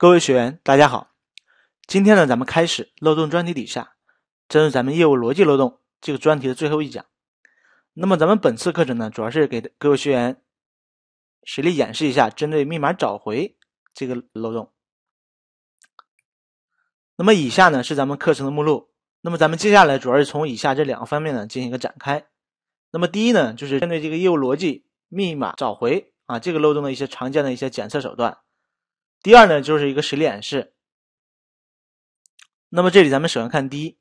各位学员，大家好。今天呢，咱们开始漏洞专题底下，针对咱们业务逻辑漏洞这个专题的最后一讲。那么，咱们本次课程呢，主要是给各位学员实力演示一下针对密码找回这个漏洞。那么，以下呢是咱们课程的目录。那么，咱们接下来主要是从以下这两个方面呢进行一个展开。那么，第一呢，就是针对这个业务逻辑密码找回啊这个漏洞的一些常见的一些检测手段。第二呢，就是一个实例演示。那么这里咱们首先看第一，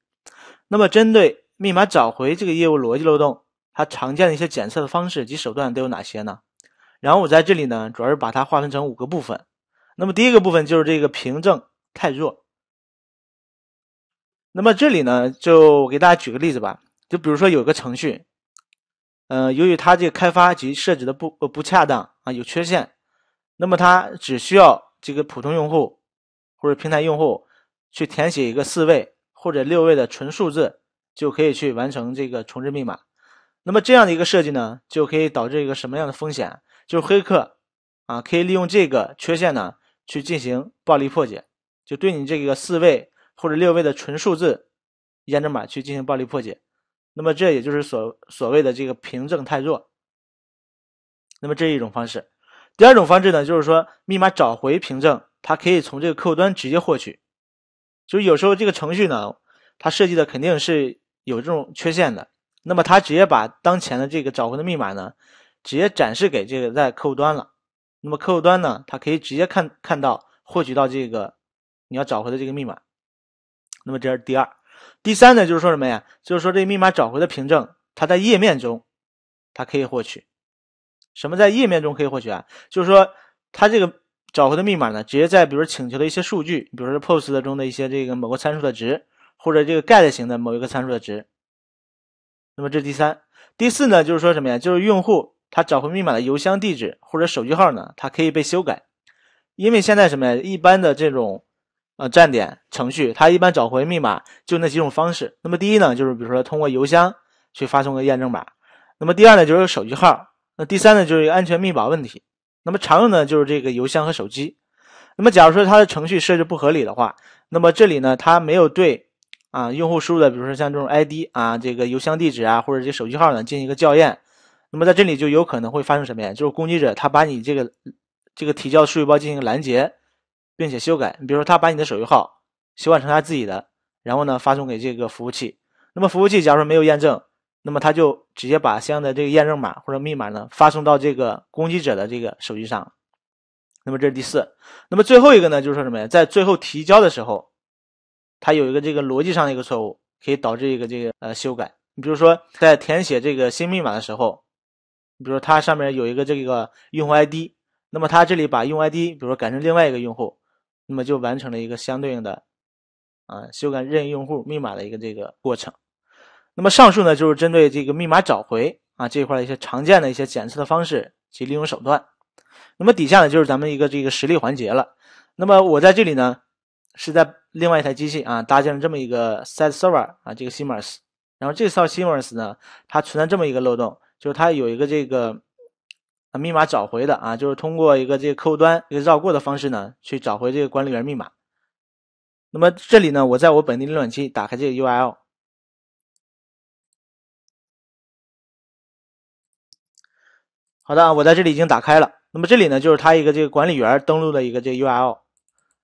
那么针对密码找回这个业务逻辑漏洞，它常见的一些检测的方式及手段都有哪些呢？然后我在这里呢，主要是把它划分成五个部分。那么第一个部分就是这个凭证太弱。那么这里呢，就我给大家举个例子吧，就比如说有个程序，呃，由于它这个开发及设置的不不恰当啊，有缺陷，那么它只需要这个普通用户或者平台用户去填写一个四位或者六位的纯数字，就可以去完成这个重置密码。那么这样的一个设计呢，就可以导致一个什么样的风险？就是黑客啊可以利用这个缺陷呢去进行暴力破解，就对你这个四位或者六位的纯数字验证码去进行暴力破解。那么这也就是所所谓的这个凭证太弱。那么这一种方式。第二种方式呢，就是说密码找回凭证，它可以从这个客户端直接获取。就是有时候这个程序呢，它设计的肯定是有这种缺陷的。那么它直接把当前的这个找回的密码呢，直接展示给这个在客户端了。那么客户端呢，它可以直接看看到获取到这个你要找回的这个密码。那么这是第二。第三呢，就是说什么呀？就是说这密码找回的凭证，它在页面中，它可以获取。什么在页面中可以获取啊？就是说，它这个找回的密码呢，直接在比如请求的一些数据，比如说 POST 的中的一些这个某个参数的值，或者这个 GET 型的某一个参数的值。那么这是第三、第四呢？就是说什么呀？就是用户他找回密码的邮箱地址或者手机号呢，它可以被修改，因为现在什么呀？一般的这种呃站点程序，它一般找回密码就那几种方式。那么第一呢，就是比如说通过邮箱去发送个验证码。那么第二呢，就是手机号。那第三呢，就是安全密保问题。那么常用的就是这个邮箱和手机。那么假如说它的程序设置不合理的话，那么这里呢它没有对啊用户输入的，比如说像这种 ID 啊、这个邮箱地址啊或者这手机号呢进行一个校验。那么在这里就有可能会发生什么呀？就是攻击者他把你这个这个提交的数据包进行拦截，并且修改。你比如说他把你的手机号修改成他自己的，然后呢发送给这个服务器。那么服务器假如说没有验证。那么他就直接把相应的这个验证码或者密码呢发送到这个攻击者的这个手机上。那么这是第四。那么最后一个呢就是说什么呀？在最后提交的时候，它有一个这个逻辑上的一个错误，可以导致一个这个呃修改。你比如说在填写这个新密码的时候，比如它上面有一个这个用户 ID，那么它这里把用户 ID，比如说改成另外一个用户，那么就完成了一个相对应的啊修改任意用户密码的一个这个过程。那么上述呢，就是针对这个密码找回啊这一块一些常见的一些检测的方式及利用手段。那么底下呢，就是咱们一个这个实例环节了。那么我在这里呢，是在另外一台机器啊搭建了这么一个 s e t server 啊这个 s e m e r s 然后这套 s e m e r s 呢，它存在这么一个漏洞，就是它有一个这个啊密码找回的啊，就是通过一个这个客户端一个绕过的方式呢，去找回这个管理员密码。那么这里呢，我在我本地浏览器打开这个 URL。好的，我在这里已经打开了。那么这里呢，就是它一个这个管理员登录的一个这 U L。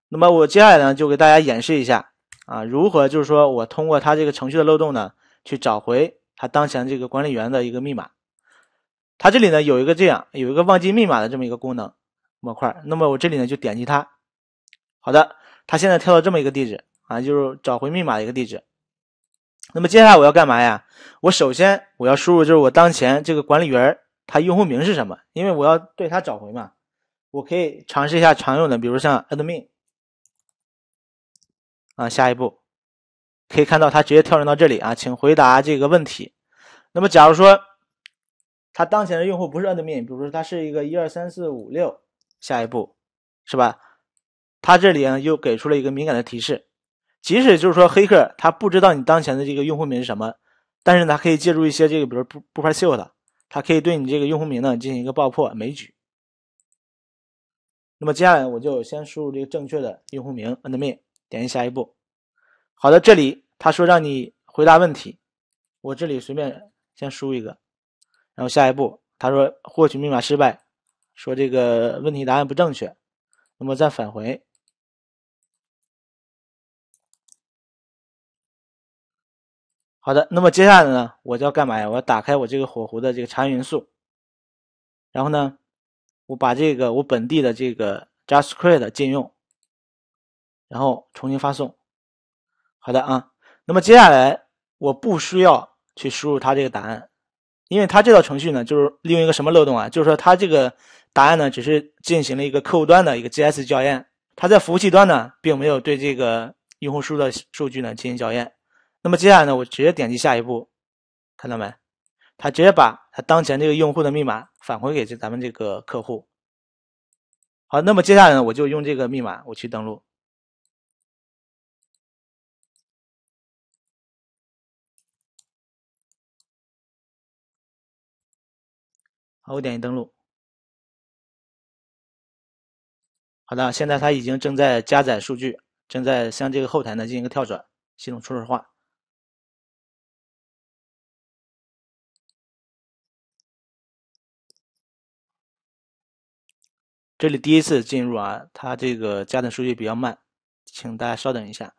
那么我接下来呢，就给大家演示一下啊，如何就是说我通过它这个程序的漏洞呢，去找回它当前这个管理员的一个密码。它这里呢有一个这样，有一个忘记密码的这么一个功能模块。那么我这里呢就点击它。好的，它现在跳到这么一个地址啊，就是找回密码的一个地址。那么接下来我要干嘛呀？我首先我要输入就是我当前这个管理员。他用户名是什么？因为我要对他找回嘛，我可以尝试一下常用的，比如像 admin。啊，下一步可以看到他直接跳转到这里啊，请回答这个问题。那么，假如说他当前的用户不是 admin，比如说他是一个一二三四五六，下一步是吧？他这里呢又给出了一个敏感的提示，即使就是说黑客他不知道你当前的这个用户名是什么，但是他可以借助一些这个，比如不不拍秀的。它可以对你这个用户名呢进行一个爆破枚举。那么接下来我就先输入这个正确的用户名 admin，点一下一步。好的，这里他说让你回答问题，我这里随便先输一个，然后下一步他说获取密码失败，说这个问题答案不正确，那么再返回。好的，那么接下来呢，我要干嘛呀？我要打开我这个火狐的这个查元素，然后呢，我把这个我本地的这个 JavaScript 禁用，然后重新发送。好的啊，那么接下来我不需要去输入他这个答案，因为他这套程序呢，就是利用一个什么漏洞啊？就是说他这个答案呢，只是进行了一个客户端的一个 JS 校验，他在服务器端呢，并没有对这个用户输入的数据呢进行校验。那么接下来呢，我直接点击下一步，看到没？他直接把他当前这个用户的密码返回给这咱们这个客户。好，那么接下来呢，我就用这个密码我去登录。好，我点击登录。好的，现在他已经正在加载数据，正在向这个后台呢进行一个跳转，系统初始化。这里第一次进入啊，它这个加载数据比较慢，请大家稍等一下。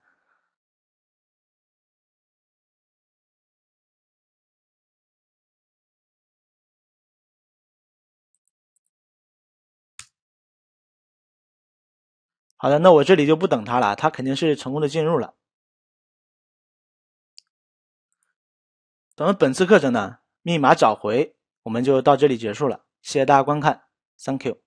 好的，那我这里就不等它了，它肯定是成功的进入了。咱们本次课程呢，密码找回我们就到这里结束了，谢谢大家观看，Thank you。